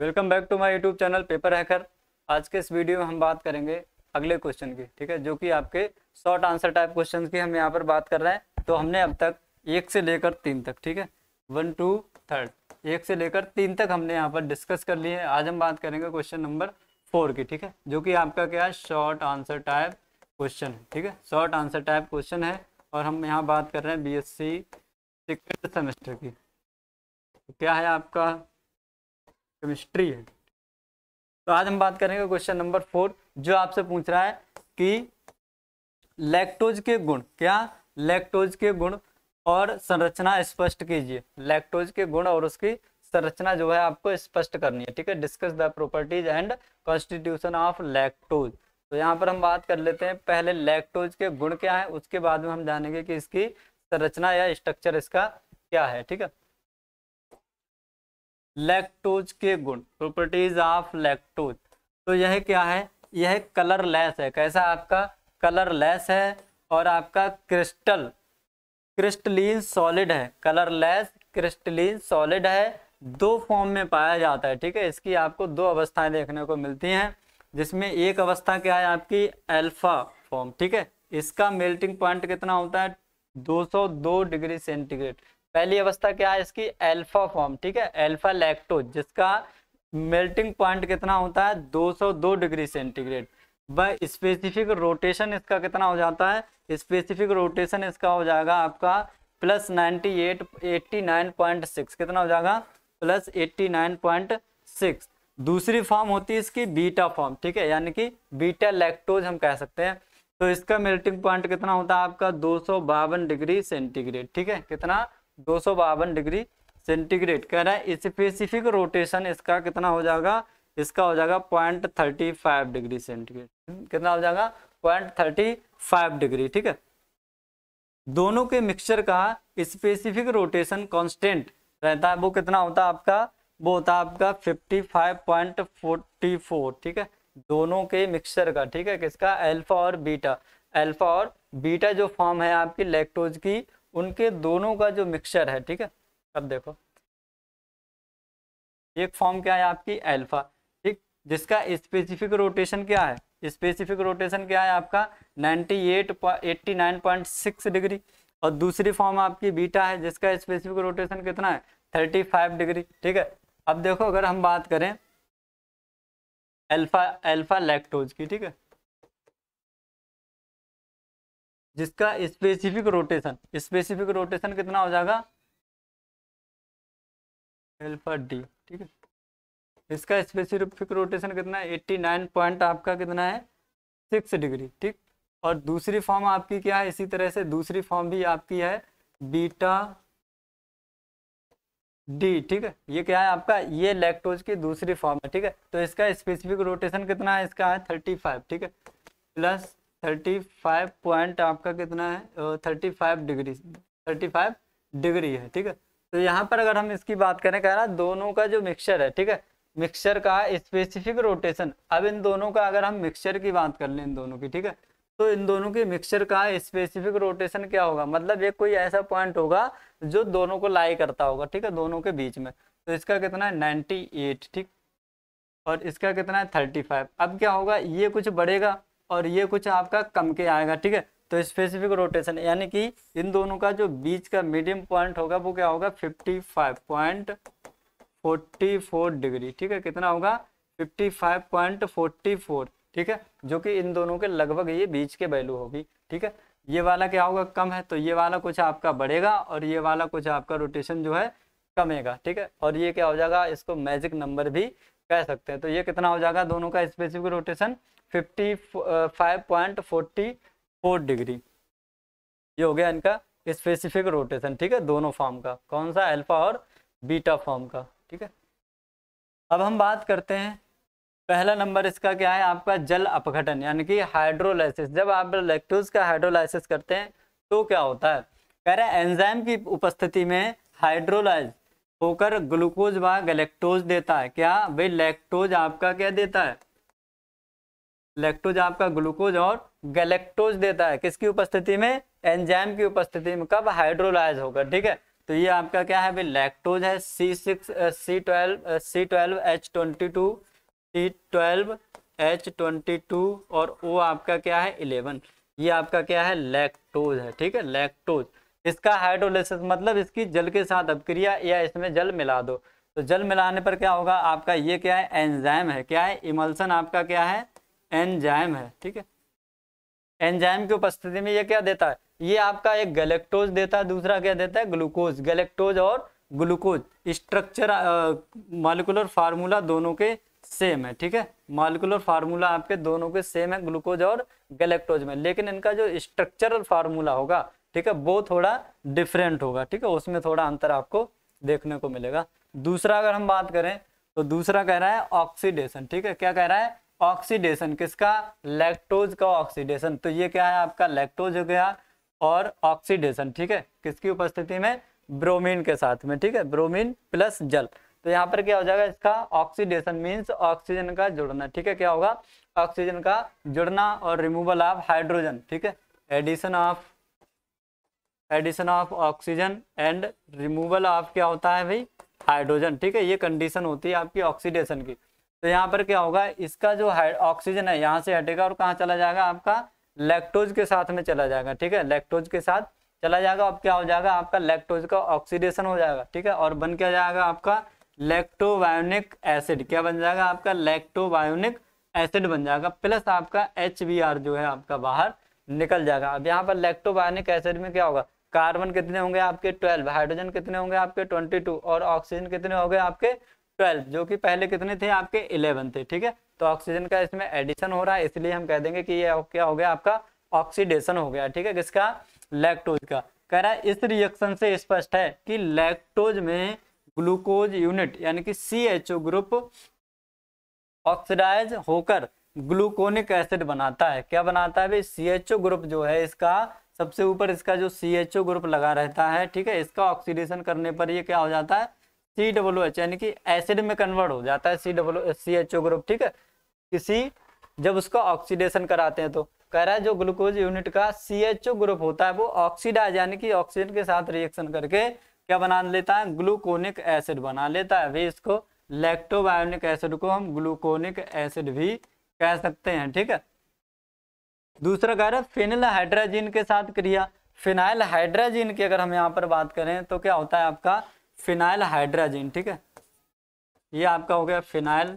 welcome back to my YouTube channel paper hacker आज के इस वीडियो में हम बात करेंगे अगले क्वेश्चन की ठीक है जो कि आपके शॉर्ट आंसर टाइप क्वेश्चन की हम यहाँ पर बात कर रहे हैं तो हमने अब तक एक से लेकर तीन तक ठीक है वन टू थर्ड एक से लेकर तीन तक हमने यहाँ पर डिस्कस कर लिए आज हम बात करेंगे क्वेश्चन नंबर फोर की ठीक है जो कि आपका क्या है शॉर्ट आंसर टाइप क्वेश्चन है ठीक है शॉर्ट आंसर टाइप क्वेश्चन है और हम यहाँ बात कर रहे हैं बी एस सेकेंड सेमेस्टर की तो क्या है आपका केमिस्ट्री है तो आज हम बात करेंगे क्वेश्चन नंबर फोर जो आपसे पूछ रहा है कि लैक्टोज के गुण क्या लैक्टोज के गुण और संरचना स्पष्ट कीजिए लैक्टोज के गुण और उसकी संरचना जो है आपको स्पष्ट करनी है ठीक है discuss the properties and constitution of lactose तो यहाँ पर हम बात कर लेते हैं पहले लैक्टोज के गुण क्या है उसके बाद में हम जानेंगे कि इसकी संरचना या स्ट्रक्चर इसका क्या है ठीक है लैक्टोज के गुण प्रॉपर्टीज ऑफ लैक्टोज तो यह क्या है यह कलरलेस है कैसा आपका कलरलेस है और आपका क्रिस्टल क्रिस्टलीन सॉलिड है कलरलेस क्रिस्टलीन सॉलिड है दो फॉर्म में पाया जाता है ठीक है इसकी आपको दो अवस्थाएं देखने को मिलती हैं जिसमें एक अवस्था क्या है आपकी अल्फा फॉर्म ठीक है इसका मेल्टिंग पॉइंट कितना होता है 202 डिग्री सेंटीग्रेड पहली अवस्था क्या है इसकी एल्फा फॉर्म ठीक है एल्फा लैक्टोज जिसका मेल्टिंग पॉइंट कितना होता है 202 डिग्री सेंटीग्रेड व स्पेसिफिक रोटेशन इसका कितना हो जाता है स्पेसिफिक रोटेशन इसका हो जाएगा आपका plus ninety eight eighty nine point six कितना हो जाएगा plus eighty nine point six दूसरी फॉर्म होती है इसकी बीटा फॉर्म ठीक है यानी कि बीटा लैक्टोज हम कह सकते हैं तो इसका मेल्टिंग पॉइंट कितना होता है आपका दो डिग्री सेंटीग्रेड ठीक है कितना दो डिग्री सेंटीग्रेड कह रहा है स्पेसिफिक रोटेशन इसका कितना हो जाएगा इसका हो जाएगा point thirty five degree centigrade कितना हो जाएगा पॉइंट थर्टी फाइव डिग्री ठीक है दोनों के मिक्सचर का स्पेसिफिक रोटेशन कांस्टेंट रहता है वो कितना होता है आपका वो होता है आपका fifty five point forty four ठीक है दोनों के मिक्सचर का ठीक है किसका एल्फा और बीटा एल्फा और बीटा जो फॉर्म है आपकी लेक्टोज की उनके दोनों का जो मिक्सचर है ठीक है अब देखो एक फॉर्म क्या है आपकी एल्फा ठीक जिसका स्पेसिफिक रोटेशन क्या है स्पेसिफिक रोटेशन क्या है आपका 98 89.6 डिग्री और दूसरी फॉर्म आपकी बीटा है जिसका स्पेसिफिक रोटेशन कितना है 35 डिग्री ठीक है अब देखो अगर हम बात करें अल्फा अल्फा लैक्टोज की ठीक है जिसका स्पेसिफिक रोटेशन स्पेसिफिक रोटेशन कितना हो जाएगा एल्फा डी ठीक है इसका स्पेसिफिक रोटेशन कितना है एट्टी नाइन पॉइंट आपका कितना है सिक्स डिग्री ठीक और दूसरी फॉर्म आपकी क्या है इसी तरह से दूसरी फॉर्म भी आपकी है बीटा डी ठीक है ये क्या है आपका ये लैक्टोज की दूसरी फॉर्म है ठीक है तो इसका स्पेसिफिक रोटेशन कितना है इसका है थर्टी फाइव ठीक है प्लस थर्टी फाइव पॉइंट आपका कितना है thirty five degree thirty five degree है ठीक है तो यहाँ पर अगर हम इसकी बात करें कह रहा दोनों का जो मिक्सचर है ठीक है मिक्सचर का स्पेसिफिक रोटेशन अब इन दोनों का अगर हम मिक्सचर की बात कर लें इन दोनों की ठीक है तो इन दोनों की मिक्सचर का स्पेसिफिक रोटेशन क्या होगा मतलब एक कोई ऐसा पॉइंट होगा जो दोनों को लाई करता होगा ठीक है दोनों के बीच में तो इसका कितना है नाइन्टी एट ठीक और इसका कितना है थर्टी फाइव अब क्या होगा ये कुछ बढ़ेगा और ये कुछ आपका कम के आएगा ठीक है तो स्पेसिफिक रोटेशन यानी कि इन दोनों का जो बीच का मीडियम पॉइंट होगा वो क्या होगा fifty five point forty four degree ठीक है कितना होगा fifty five point forty four ठीक है जो कि इन दोनों के लगभग ये बीच के वैल्यू होगी ठीक है ये वाला क्या होगा कम है तो ये वाला कुछ आपका बढ़ेगा और ये वाला कुछ आपका रोटेशन जो है कमेगा ठीक है और ये क्या हो जाएगा इसको मैजिक नंबर भी कह सकते हैं तो ये कितना हो जाएगा दोनों का specific rotation fifty five point forty four degree ये हो गया इनका स्पेसिफिक रोटेशन ठीक है दोनों फॉर्म का कौन सा अल्फा और बीटा फॉर्म का ठीक है अब हम बात करते हैं पहला नंबर इसका क्या है आपका जल अपघटन यानी कि हाइड्रोलाइसिस जब आप लेक्टोज का हाइड्रोलाइसिस करते हैं तो क्या होता है कह रहे हैं एंजाइम की उपस्थिति में हाइड्रोलाइज होकर ग्लूकोज व गलेक्टोज देता है क्या भाई लेक्टोज आपका क्या देता है लेक्टोज आपका ग्लूकोज और गैलेक्टोज देता है किसकी उपस्थिति में एंजाइम की उपस्थिति में कब हाइड्रोलाइज होकर ठीक है तो ये आपका क्या है भाई लैक्टोज है C six C twelve C twelve H twenty two C twelve H twenty two और ओ आपका क्या है इलेवन ये आपका क्या है लैक्टोज है ठीक है लैक्टोज इसका हाइड्रोलिसिस मतलब इसकी जल के साथ अपक्रिया या इसमें जल मिला दो तो जल मिलाने पर क्या होगा आपका ये क्या है एंजाइम है क्या है इमल्सन आपका क्या है एंजाइम है ठीक है एंजाइम की उपस्थिति में ये क्या देता है ये आपका एक गैलेक्टोज देता है दूसरा क्या देता है ग्लूकोज गैलेक्टोज और ग्लूकोज स्ट्रक्चर मालिकुलर फार्मूला दोनों के सेम है ठीक है मालिकुलर फार्मूला आपके दोनों के सेम है ग्लूकोज और गैलेक्टोज में लेकिन इनका जो स्ट्रक्चरल फार्मूला होगा ठीक है वो थोड़ा डिफरेंट होगा ठीक है उसमें थोड़ा अंतर आपको देखने को मिलेगा दूसरा अगर हम बात करें तो दूसरा कह रहा है ऑक्सीडेशन ठीक है क्या कह रहा है ऑक्सीडेशन किसका लैक्टोज का ऑक्सीडेशन तो ये क्या है आपका लैक्टोज हो गया और ऑक्सीडेशन ठीक है किसकी उपस्थिति में ब्रोमीन के साथ में ठीक है ब्रोमीन प्लस जल तो यहाँ पर क्या हो जाएगा इसका ऑक्सीडेशन मीन्स ऑक्सीजन का जुड़ना ठीक है क्या होगा ऑक्सीजन का जुड़ना और रिमूवल ऑफ हाइड्रोजन ठीक है addition of addition of oxygen and removal of क्या होता है भाई हाइड्रोजन ठीक है ये कंडीशन होती है आपकी ऑक्सीडेशन की तो यहाँ पर क्या होगा इसका जो ऑक्सीजन है यहाँ से हटेगा और कहाँ चला जाएगा आपका लैक्टोज के साथ में चला जाएगा ठीक है लैक्टोज के साथ चला जाएगा अब क्या हो जाएगा आपका लैक्टोज का ऑक्सीडेशन हो जाएगा ठीक है और बन क्या जाएगा आपका लैक्टोबायोनिक एसिड क्या बन जाएगा आपका लैक्टोबायोनिक एसिड बन जाएगा प्लस आपका एच जो है आपका बाहर निकल जाएगा अब यहाँ पर लैक्टोबायोनिक एसिड में क्या होगा कार्बन कितने होंगे आपके ट्वेल्व हाइड्रोजन कितने होंगे आपके ट्वेंटी टू और ऑक्सीजन कितने हो गए आपके ट्वेल्व जो कि पहले कितने थे आपके इलेवन थे ठीक है तो ऑक्सीजन का इसमें एडिशन हो रहा है इसलिए हम कह देंगे कि ये क्या हो गया आपका ऑक्सीडेशन हो गया ठीक है किसका लैक्टोज का कह रहा है इस रिएक्शन से स्पष्ट है कि लैक्टोज में ग्लूकोज यूनिट यानी कि सी ग्रुप ऑक्सीडाइज होकर ग्लूकोनिक एसिड बनाता है क्या बनाता है भाई सी एच ओ ग्रुप जो है इसका सबसे ऊपर इसका जो सी एच ओ ग्रुप लगा रहता है ठीक है इसका ऑक्सीडेशन करने पर ये क्या हो जाता है सी डब्लू एच यानी कि एसिड में कन्वर्ट हो जाता है C H C H O group ठीक है किसी जब उसका ऑक्सीडेशन कराते हैं तो कह रहा है जो ग्लूकोज यूनिट का सी एच ओ ग्रुप होता है वो ऑक्सीडाइज यानी कि ऑक्सीजन के साथ रिएक्शन करके क्या बना लेता है ग्लूकोनिक एसिड बना लेता है अभी इसको लैक्टोबायोनिक एसिड को हम ग्लूकोनिक एसिड भी कह सकते हैं ठीक है दूसरा कह रहा है फिनिल हाइड्राजीन के साथ क्रिया फिनाइल हाइड्राजीन की अगर हम यहाँ पर बात करें तो क्या होता है आपका फिनाइल हाइड्राजीन ठीक है ये आपका हो गया फिनाइल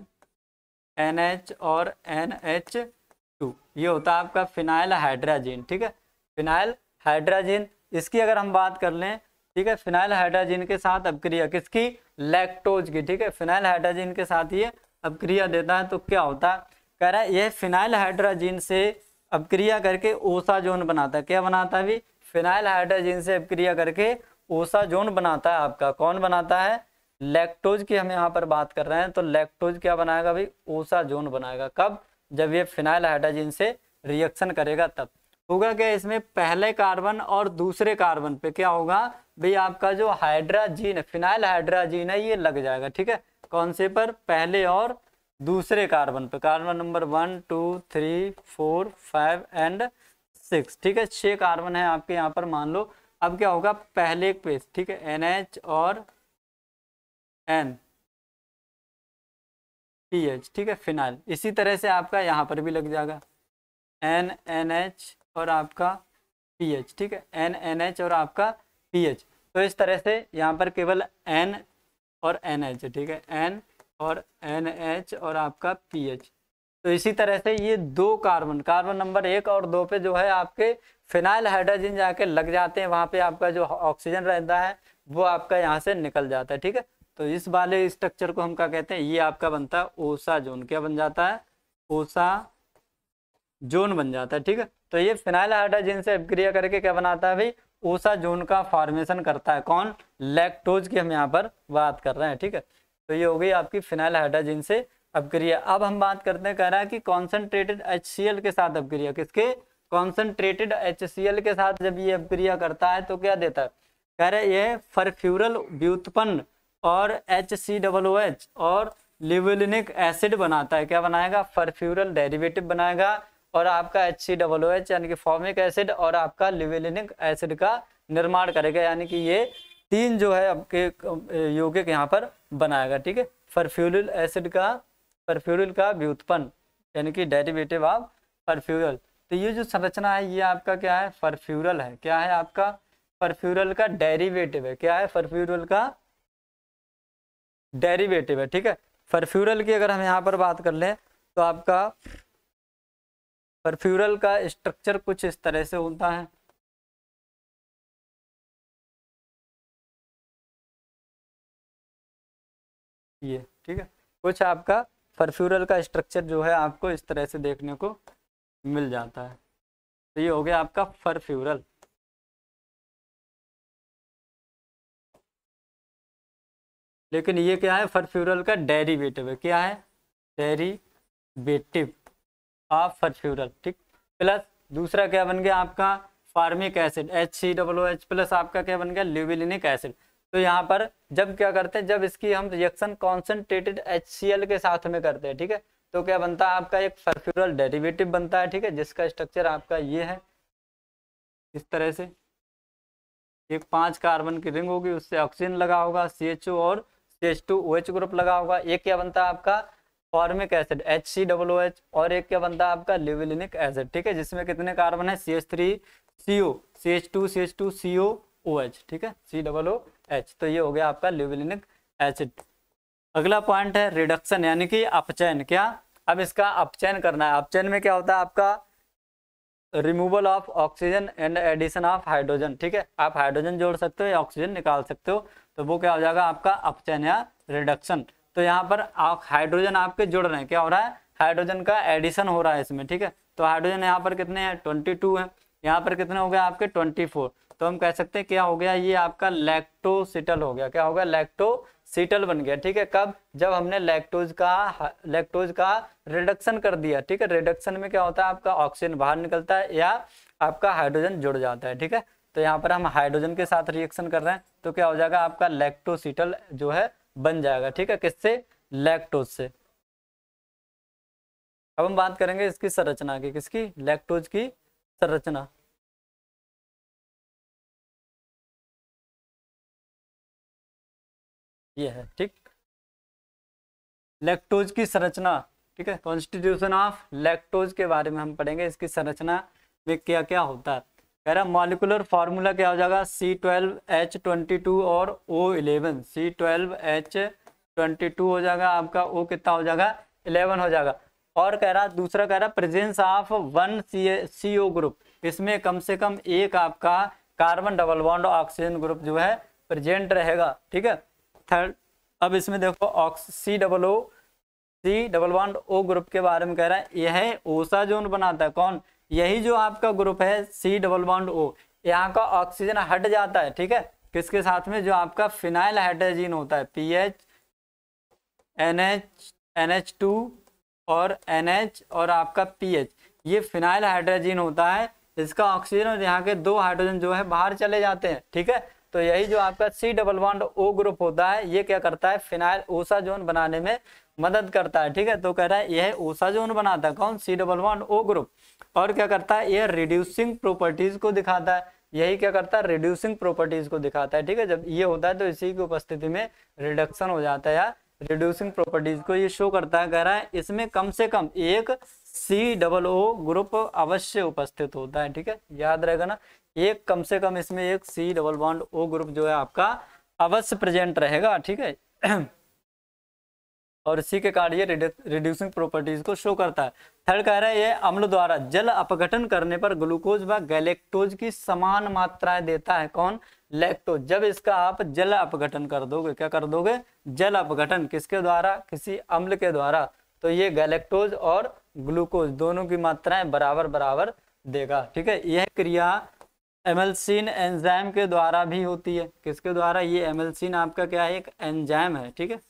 एन एच और एन एच टू ये होता है आपका फिनाइल हाइड्राजीन ठीक है फिनाइल हाइड्राजीन इसकी अगर हम बात कर लें ठीक है फिनाइल हाइड्राजीन के साथ अपक्रिया किसकी लैक्टोज की ठीक है फिनाइल हाइड्राजीन के साथ ये अपक्रिया देता है तो क्या होता है कह रहा है यह फिनाइल हाइड्राजीन से अपक्रिया करके ओसाजोन बनाता है क्या बनाता है अभी फिनाइल हाइड्राजीन से अपक्रिया करके ओसाजोन बनाता है आपका कौन बनाता है लैक्टोज की हम यहाँ पर बात कर रहे हैं तो लैक्टोज क्या बनाएगा भाई ओसाजोन बनाएगा कब जब ये फिनाइल हाइड्रोजन से रिएक्शन करेगा तब होगा क्या इसमें पहले कार्बन और दूसरे कार्बन पे क्या होगा भाई आपका जो हाइड्राजीन है फिनाइल हाइड्राजीन है ये लग जाएगा ठीक है कौन से पर पहले और दूसरे कार्बन पे carbon number one two three four five and six ठीक है छह कार्बन है आपके यहाँ पर मान लो अब क्या होगा पहले पेज ठीक है एन एच और एन पी एच ठीक है फिनाइल इसी तरह से आपका यहाँ पर भी लग जाएगा एन एन एच और आपका पी एच ठीक है एन एन एच और आपका पी एच तो इस तरह से यहाँ पर केवल एन और एन एच ठीक है एन और एन एच और आपका पी एच तो इसी तरह से ये दो कार्बन कार्बन नंबर एक और दो पे जो है आपके फिनाइल हाइड्रोजन जाके लग जाते हैं वहां पे आपका जो ऑक्सीजन रहता है वो आपका यहाँ से निकल जाता है ठीक है तो इस वाले स्ट्रक्चर को हम क्या कहते हैं ये आपका बनता है ओसा जोन क्या बन जाता है ओसा जोन बन जाता है ठीक है तो ये फिनाइल हाइड्रोजन से अभिक्रिया करके क्या बनाता है भाई ओसा जोन का फॉर्मेशन करता है कौन लैक्टोज की हम यहाँ पर बात कर रहे हैं ठीक है तो ये हो गई आपकी फिनाइल हाइड्रोजन से अपक्रिया अब हम बात करते हैं कह रहा है कि कॉन्सेंट्रेटेड एच के साथ अपक्रिया किसके कॉन्सेंट्रेटेड एच के साथ जब ये अपक्रिया करता है तो क्या देता है कह रहे यह फरफ्यूरल व्युत्पन्न और H C double O H और लिविलिनिक एसिड बनाता है क्या बनाएगा फरफ्यूरल डेरिवेटिव बनाएगा और आपका H C double O H यानी कि फॉर्मिक एसिड और आपका लिविलिनिक एसिड का निर्माण करेगा यानी कि ये तीन जो है आपके यौगिक यहाँ पर बनाएगा ठीक है फरफ्यूरल एसिड का परफ्यूरल का व्युत्पन्न यानी कि डेरिवेटिव ऑफ परफ्यूरल तो ये जो संरचना है ये आपका क्या है परफ्यूरल है क्या है आपका परफ्यूरल का डेरिवेटिव है क्या है परफ्यूरल का डेरिवेटिव है ठीक है परफ्यूरल की अगर हम यहाँ पर बात कर लें तो आपका परफ्यूरल का स्ट्रक्चर कुछ इस तरह से होता है ये ठीक है कुछ आपका परफ्यूरल का स्ट्रक्चर जो है आपको इस तरह से देखने को मिल जाता है तो ये हो गया आपका परफ्यूरल लेकिन ये क्या है फरफ्यूरल का डेरिवेटिव है क्या है डेरिवेटिव ऑफ फरफ्यूरल ठीक प्लस दूसरा क्या बन गया आपका formic acid H C double H plus आपका क्या बन गया ल्यूबिलिनिक एसिड तो यहाँ पर जब क्या करते हैं जब इसकी हम रिएक्शन कॉन्सेंट्रेटेड एच के साथ में करते हैं ठीक है तो क्या बनता है आपका एक सल्फ्यूरल डेरिवेटिव बनता है ठीक है जिसका स्ट्रक्चर आपका ये है इस तरह से एक पांच कार्बन की रिंग होगी उससे ऑक्सीजन लगा होगा सी और सी एच ग्रुप लगा होगा एक क्या बनता है आपका formic acid H C double H और एक क्या बनता है आपका लिविलिनिक एसिड ठीक है जिसमें कितने कार्बन है C H three C O C H two C H two C O O H ठीक है सी डबल एच तो ये हो गया आपका ल्यूबिलिनिक एसिड अगला पॉइंट है रिडक्शन यानी कि अपचयन क्या अब इसका अपचयन करना है अपचयन में क्या होता है आपका removal of oxygen and addition of hydrogen ठीक है आप हाइड्रोजन जोड़ सकते हो या ऑक्सीजन निकाल सकते हो तो वो क्या हो जाएगा आपका अपचयन या रिडक्शन तो यहाँ पर हाइड्रोजन आपके जुड़ रहे हैं क्या हो रहा है हाइड्रोजन का एडिशन हो रहा है इसमें ठीक है तो हाइड्रोजन यहाँ पर कितने हैं ट्वेंटी टू है यहाँ पर कितने हो गए आपके ट्वेंटी फोर तो हम कह सकते हैं क्या हो गया ये आपका लैक्टोसिटल हो गया क्या हो गया लैक्टोसिटल बन गया ठीक है कब जब हमने लैक्टोज का लैक्टोज का रिडक्शन कर दिया ठीक है रिडक्शन में क्या होता है आपका ऑक्सीजन बाहर निकलता है या आपका हाइड्रोजन जुड़ जाता है ठीक है तो यहाँ पर हम हाइड्रोजन के साथ रिएक्शन कर रहे हैं तो क्या हो जाएगा आपका लैक्टोसिटल जो है बन जाएगा ठीक है किससे लैक्टोज से अब हम बात करेंगे इसकी संरचना की किसकी लैक्टोज की संरचना ये है ठीक लैक्टोज की संरचना ठीक है कॉन्स्टिट्यूशन ऑफ लैक्टोज के बारे में हम पढ़ेंगे इसकी संरचना में क्या क्या होता है कह रहा मॉलिकुलर फार्मूला क्या हो जाएगा C twelve H twenty two और O eleven C twelve H twenty two हो जाएगा आपका ओ कितना हो जाएगा इलेवन हो जाएगा और कह रहा दूसरा कह रहा presence of one C C O group इसमें कम से कम एक आपका carbon double bond oxygen group जो है प्रेजेंट रहेगा ठीक है थर्ड अब इसमें देखो ox C double O C double one O group के बारे में कह रहा है यह ओसा जोन बनाता है कौन यही जो आपका ग्रुप है सी डबल वन ओ यहाँ का ऑक्सीजन हट जाता है ठीक है किसके साथ में जो आपका फिनाइल हाइड्रोजीन होता है P H N H N H two और एन एच और आपका पी एच ये फिनाइल हाइड्रोजीन होता है इसका ऑक्सीजन और यहाँ के दो हाइड्रोजन जो है बाहर चले जाते हैं ठीक है तो यही जो आपका C double bond O group होता है ये क्या करता है फिनाइल ओसाजोन बनाने में मदद करता है ठीक है तो कह रहा है यह ओसाजोन बनाता है कौन C double bond O group और क्या करता है यह रिड्यूसिंग प्रॉपर्टीज को दिखाता है यही क्या करता है रिड्यूसिंग प्रॉपर्टीज को दिखाता है ठीक है जब ये होता है तो इसी की उपस्थिति में रिडक्शन हो जाता है या रिड्यूसिंग प्रॉपर्टीज को ये शो करता है कह रहा है इसमें कम से कम एक सी डबल ओ ग्रुप अवश्य उपस्थित होता है ठीक है याद रहेगा ना एक कम से कम इसमें एक C double bond O group जो है आपका अवश्य प्रेजेंट रहेगा ठीक है और इसी के कारण ये रिड्यूसिंग प्रॉपर्टीज को शो करता है थर्ड कह रहा है ये अम्ल द्वारा जल अपघटन करने पर ग्लूकोज व गैलेक्टोज की समान मात्राएं देता है कौन लैक्टोज जब इसका आप जल अपघटन कर दोगे क्या कर दोगे जल अपघटन किसके द्वारा किसी अम्ल के द्वारा तो ये गैलेक्टोज और ग्लूकोज दोनों की मात्राएं बराबर बराबर देगा ठीक है यह क्रिया एमएलसिन एंजाइम के द्वारा भी होती है किसके द्वारा ये एमएलसिन आपका क्या है एक एंजाइम है ठीक है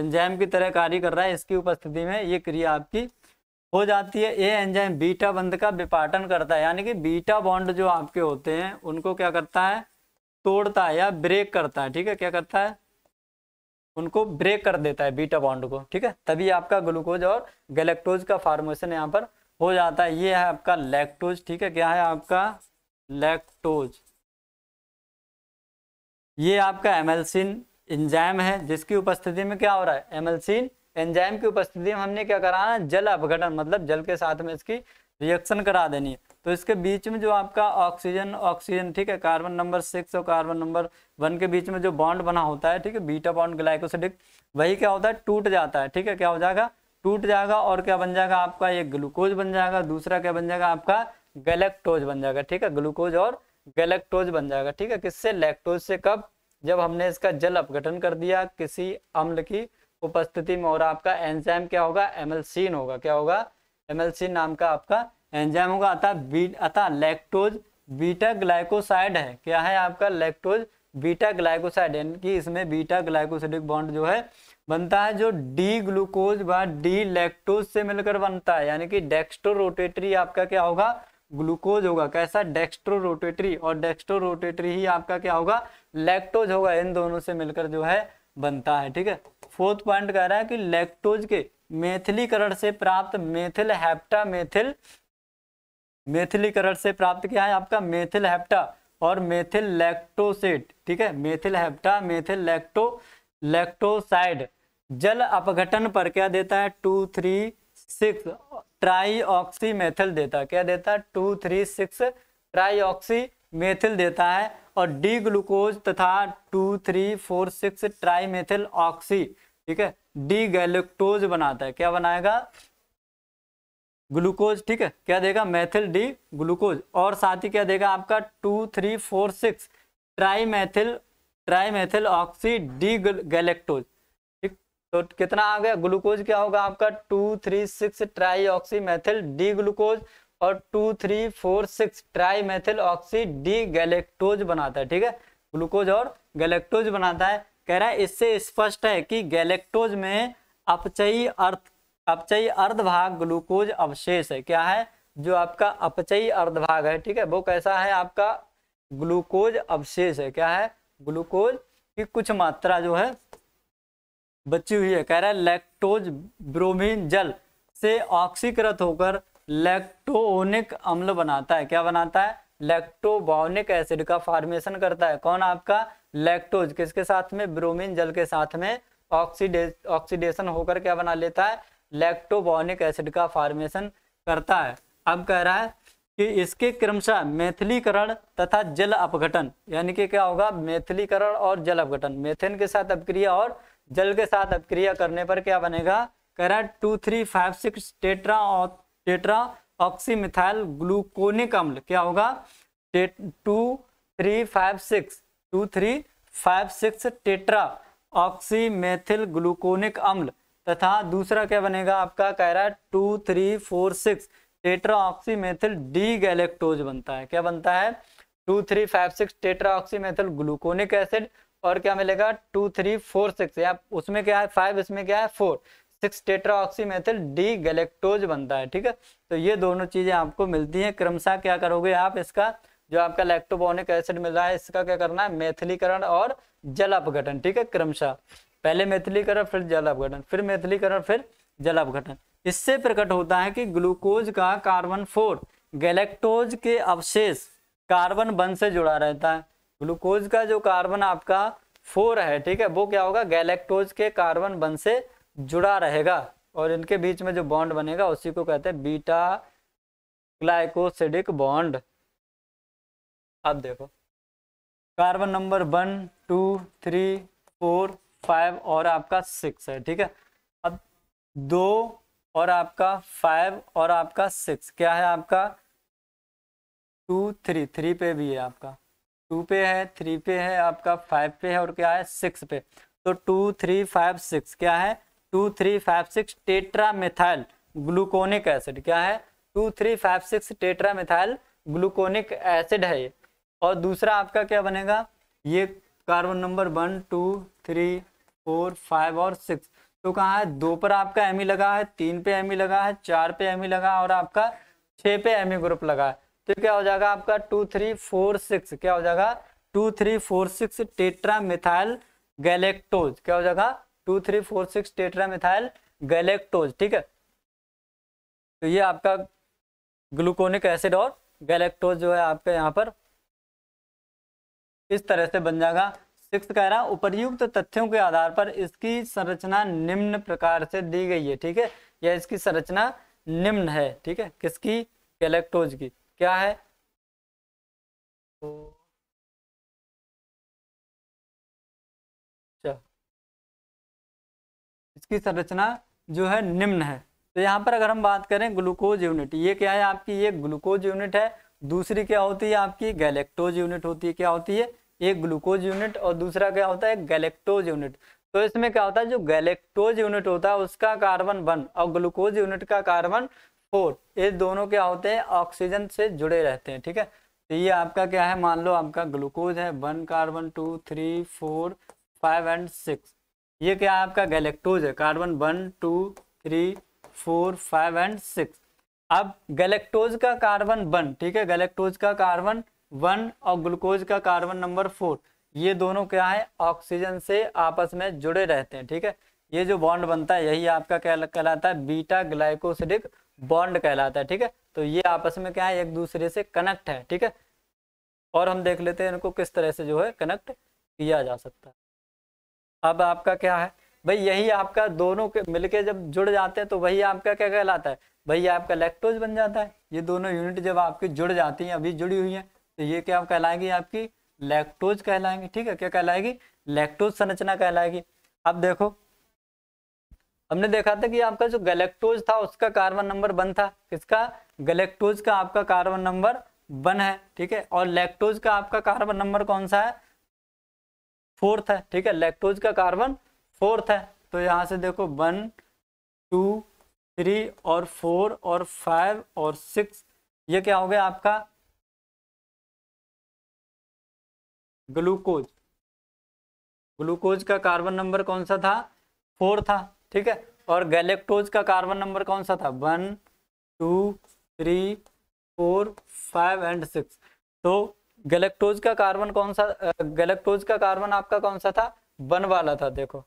एंजाइम की तरह कार्य कर रहा है इसकी उपस्थिति में ये क्रिया आपकी हो जाती है ये एंजाइम बीटा बंद का विपाटन करता है यानी कि बीटा बॉन्ड जो आपके होते हैं उनको क्या करता है तोड़ता है या ब्रेक करता है ठीक है क्या करता है उनको ब्रेक कर देता है बीटा बॉन्ड को ठीक है तभी आपका ग्लूकोज और गैलेक्टोज का फार्मोशन यहाँ पर हो जाता है ये है आपका लैक्टोज ठीक है क्या है आपका लैक्टोज ये आपका एमलसिन एंजाइम है जिसकी उपस्थिति में क्या हो रहा है एमलसिन एंजाइम की उपस्थिति में हमने क्या कराना जल अपघटन मतलब जल के साथ में इसकी रिएक्शन करा देनी है तो इसके बीच में जो आपका ऑक्सीजन ऑक्सीजन ठीक है कार्बन नंबर सिक्स और कार्बन नंबर वन के बीच में जो बॉन्ड बना होता है ठीक है बीटा बॉन्ड ग्लाइकोसिडिक वही क्या होता है टूट जाता है ठीक है क्या हो जाएगा टूट जाएगा और क्या बन जाएगा आपका ये ग्लूकोज बन जाएगा दूसरा क्या बन जाएगा आपका गैलेक्टोज बन जाएगा ठीक है ग्लूकोज और गैलेक्टोज बन जाएगा ठीक है किससे लैक्टोज से कब जब हमने इसका जल अपघटन कर दिया किसी अम्ल की उपस्थिति में और आपका एंजाइम क्या होगा एमएलसीन होगा क्या होगा एमएलसीन नाम का आपका एंजाइम होगा अतः बी अतः लैक्टोज बीटा ग्लाइकोसाइड है क्या है आपका लैक्टोज बीटा ग्लाइकोसाइड यानी कि इसमें बीटा ग्लाइकोसाइडिक बॉन्ड जो है बनता है जो डी ग्लूकोज व डी लेक्टोज से मिलकर बनता है यानी कि डेक्स्ट्रो रोटेटरी आपका क्या होगा ग्लूकोज होगा कैसा डेक्स्ट्रो रोटेटरी और डेक्स्ट्रो रोटेटरी ही आपका क्या होगा लेक्टोज होगा इन दोनों से मिलकर जो है बनता है ठीक है फोर्थ पॉइंट कह रहा है कि लेक्टोज के मेथिलीकरण से प्राप्त मेथिल हेप्टा मेथिल मेथिलीकरण से प्राप्त क्या है आपका मेथिल हेप्टा और मेथिल लेक्टोसेट ठीक है methyl hepta methyl lacto lactoside जल अपघटन पर क्या देता है two three six oxy methyl देता है क्या देता है two three six oxy methyl देता है और डी ग्लूकोज तथा two three four six tri methyl oxy ठीक है डी गैलेक्टोज बनाता है क्या बनाएगा ग्लूकोज ठीक है क्या देगा मैथिल डी ग्लूकोज और साथ ही क्या देगा आपका two three four six tri methyl tri methyl oxy D galactose तो कितना आ गया ग्लूकोज क्या होगा आपका two three six tri oxy methyl D glucose और two three four six tri methyl oxy D galactose बनाता है ठीक है ग्लूकोज और गैलेक्टोज बनाता है कह रहा है इससे स्पष्ट है कि गैलेक्टोज में अपचयी अर्थ अपचयी अर्धभाग ग्लूकोज अवशेष है क्या है जो आपका अपचयी अर्धभाग है ठीक है वो कैसा है आपका ग्लूकोज अवशेष है क्या है ग्लूकोज की कुछ मात्रा जो है बची हुई है कह रहा है लैक्टोज ब्रोमीन जल से ऑक्सीकृत होकर लैक्टोनिक अम्ल बनाता है क्या बनाता है लैक्टोबोनिक एसिड का फॉर्मेशन करता है कौन आपका लैक्टोज किसके साथ में ब्रोमीन जल के साथ में ऑक्सीडे ऑक्सीडेशन होकर क्या बना लेता है लैक्टोबोनिक एसिड का फॉर्मेशन करता है अब कह रहा है कि इसके क्रमशः मैथिलीकरण तथा जल अपघटन यानी कि क्या होगा मैथिलीकरण और जल अपघटन मेथेन के साथ अपक्रिया और जल के साथ अभिक्रिया करने पर क्या बनेगा कह रहा है two three five six tetra और टेट्रा ऑक्सीमिथाइल ग्लूकोनिक अम्ल क्या होगा two three five six two three five six tetra oxymethyl gluconic अम्ल तथा दूसरा क्या बनेगा आपका कह रहा है two three four six tetra oxymethyl D galactose बनता है क्या बनता है two three five six tetra oxymethyl gluconic acid और क्या मिलेगा टू थ्री फोर सिक्स उसमें क्या है फाइव इसमें क्या है four six methyl D galactose बनता है ठीक है तो ये दोनों चीजें आपको मिलती हैं क्रमशः क्या करोगे आप इसका जो आपका लैक्टोबोनिक एसिड मिल रहा है इसका क्या करना है मैथिलीकरण और जल अपघटन ठीक है क्रमशः पहले मैथिलीकरण फिर जल अपघटन फिर मैथिलीकरण फिर जल अपघटन इससे प्रकट होता है कि ग्लूकोज का कार्बन फोर गैलेक्टोज के अवशेष कार्बन वन से जुड़ा रहता है ग्लूकोज का जो कार्बन आपका फोर है ठीक है वो क्या होगा गैलेक्टोज के कार्बन बन से जुड़ा रहेगा और इनके बीच में जो बॉन्ड बनेगा उसी को कहते हैं बीटा ग्लाइकोसिडिक बॉन्ड अब देखो carbon number one two three four five और आपका सिक्स है ठीक है अब दो और आपका फाइव और आपका सिक्स क्या है आपका टू थ्री थ्री पे भी है आपका टू पे है थ्री पे है आपका फाइव पे है और क्या है सिक्स पे तो टू थ्री फाइव सिक्स क्या है two three five six tetra methyl gluconic acid क्या है two three five six tetra methyl gluconic acid है ये और दूसरा आपका क्या बनेगा ये carbon number one two three four five और सिक्स तो कहाँ है दो पर आपका एम लगा है तीन पे एम लगा है चार पे एम लगा और आपका छः पे एम ग्रुप लगा है तो क्या हो जाएगा आपका टू थ्री फोर सिक्स क्या हो जाएगा two three four six tetra methyl galactose क्या हो जाएगा two three four six tetra methyl galactose ठीक है तो ये आपका ग्लूकोनिक एसिड और गैलेक्टोज जो है आपके यहाँ पर इस तरह से बन जाएगा सिक्स कह रहा उपरयुक्त तथ्यों के आधार पर इसकी संरचना निम्न प्रकार से दी गई है ठीक है या इसकी संरचना निम्न है ठीक है किसकी गैलेक्टोज की क्या है अच्छा इसकी संरचना जो है निम्न है तो यहाँ पर अगर हम बात करें ग्लूकोज यूनिट ये क्या है आपकी ये ग्लूकोज यूनिट है दूसरी क्या होती है आपकी गैलेक्टोज यूनिट होती है क्या होती है एक ग्लूकोज यूनिट और दूसरा क्या होता है गैलेक्टोज यूनिट तो इसमें क्या होता है जो गैलेक्टोज यूनिट होता है उसका कार्बन वन और ग्लूकोज यूनिट का कार्बन फोर ये दोनों क्या होते हैं ऑक्सीजन से जुड़े रहते हैं ठीक है तो ये आपका क्या है मान लो आपका ग्लूकोज है one carbon two three four five and six ये क्या है आपका गैलेक्टोज है carbon one two three four five and six अब गैलेक्टोज का कार्बन वन ठीक है गैलेक्टोज का कार्बन वन और ग्लूकोज का कार्बन नंबर फोर ये दोनों क्या है ऑक्सीजन से आपस में जुड़े रहते हैं ठीक है ये जो बॉन्ड बनता है यही आपका क्या कहलाता है बीटा ग्लाइकोसिडिक बॉन्ड कहलाता है ठीक है तो ये आपस में क्या है एक दूसरे से कनेक्ट है ठीक है और हम देख लेते हैं इनको किस तरह से जो है कनेक्ट किया जा सकता है अब आपका क्या है भाई यही आपका दोनों के मिलके जब जुड़ जाते हैं तो वही आपका क्या कहलाता है भाई आपका लैक्टोज बन जाता है ये दोनों यूनिट जब आपकी जुड़ जाती हैं अभी जुड़ी हुई हैं तो ये क्या कहलाएगी आपकी लैक्टोज कहलाएंगी ठीक है क्या कहलाएगी लैक्टोज संरचना कहलाएगी अब देखो हमने देखा था कि आपका जो गैलेक्टोज था उसका कार्बन नंबर वन था किसका गैलेक्टोज का आपका कार्बन नंबर वन है ठीक है और लैक्टोज का आपका कार्बन नंबर कौन सा है फोर्थ है ठीक है लैक्टोज का कार्बन फोर्थ है तो यहाँ से देखो वन टू थ्री और फोर और फाइव और सिक्स ये क्या हो गया आपका ग्लूकोज ग्लूकोज का कार्बन नंबर कौन सा था फोर था ठीक है और गैलेक्टोज का कार्बन नंबर कौन सा था one two three four five and six तो गैलेक्टोज का कार्बन कौन सा गैलेक्टोज का कार्बन आपका कौन सा था वन वाला था देखो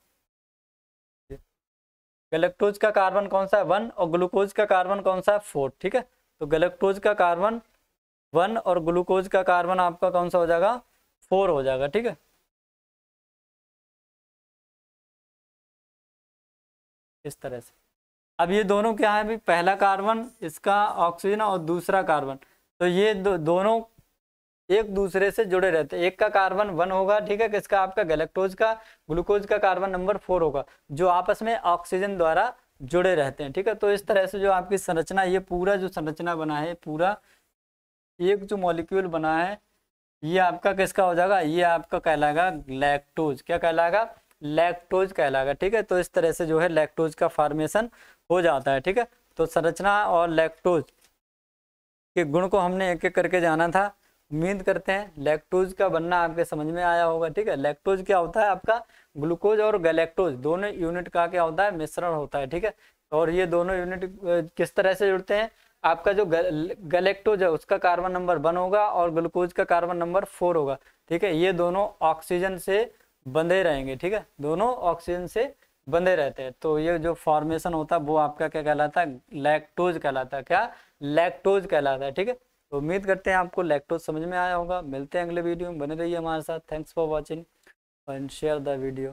गैलेक्टोज का कार्बन कौन सा है वन और ग्लूकोज का कार्बन कौन सा है फोर ठीक है तो गैलेक्टोज का कार्बन वन और ग्लूकोज का कार्बन आपका कौन सा हो जाएगा फोर हो जाएगा ठीक है इस तरह से अब ये दोनों क्या है भाई पहला कार्बन इसका ऑक्सीजन और दूसरा कार्बन तो ये दो, दोनों एक दूसरे से जुड़े रहते हैं एक का कार्बन वन होगा ठीक है किसका आपका गैलेक्टोज का ग्लूकोज का कार्बन नंबर फोर होगा जो आपस में ऑक्सीजन द्वारा जुड़े रहते हैं ठीक है तो इस तरह से जो आपकी संरचना ये पूरा जो संरचना बना है पूरा एक जो मॉलिक्यूल बना है ये आपका किसका हो जाएगा ये आपका कहलाएगा लैक्टोज क्या कहलाएगा लैक्टोज कहलाएगा ठीक है तो इस तरह से जो है लैक्टोज का फॉर्मेशन हो जाता है ठीक है तो संरचना और लैक्टोज के गुण को हमने एक एक करके जाना था उम्मीद करते हैं लैक्टोज का बनना आपके समझ में आया होगा ठीक है लैक्टोज क्या होता है आपका ग्लूकोज और गलेक्टोज दोनों यूनिट का क्या होता है मिश्रण होता है ठीक है और ये दोनों यूनिट किस तरह से जुड़ते हैं आपका जो गलेक्टोज है उसका कार्बन नंबर वन होगा और ग्लूकोज का कार्बन नंबर फोर होगा ठीक है ये दोनों ऑक्सीजन से बंधे रहेंगे ठीक है दोनों ऑक्सीजन से बंधे रहते हैं तो ये जो फॉर्मेशन होता है वो आपका क्या कहलाता है लैक्टोज कहलाता है क्या लैक्टोज कहलाता है ठीक है तो उम्मीद करते हैं आपको लैक्टोज समझ में आया होगा मिलते हैं अगले वीडियो में बने रहिए हमारे साथ thanks for watching and share the video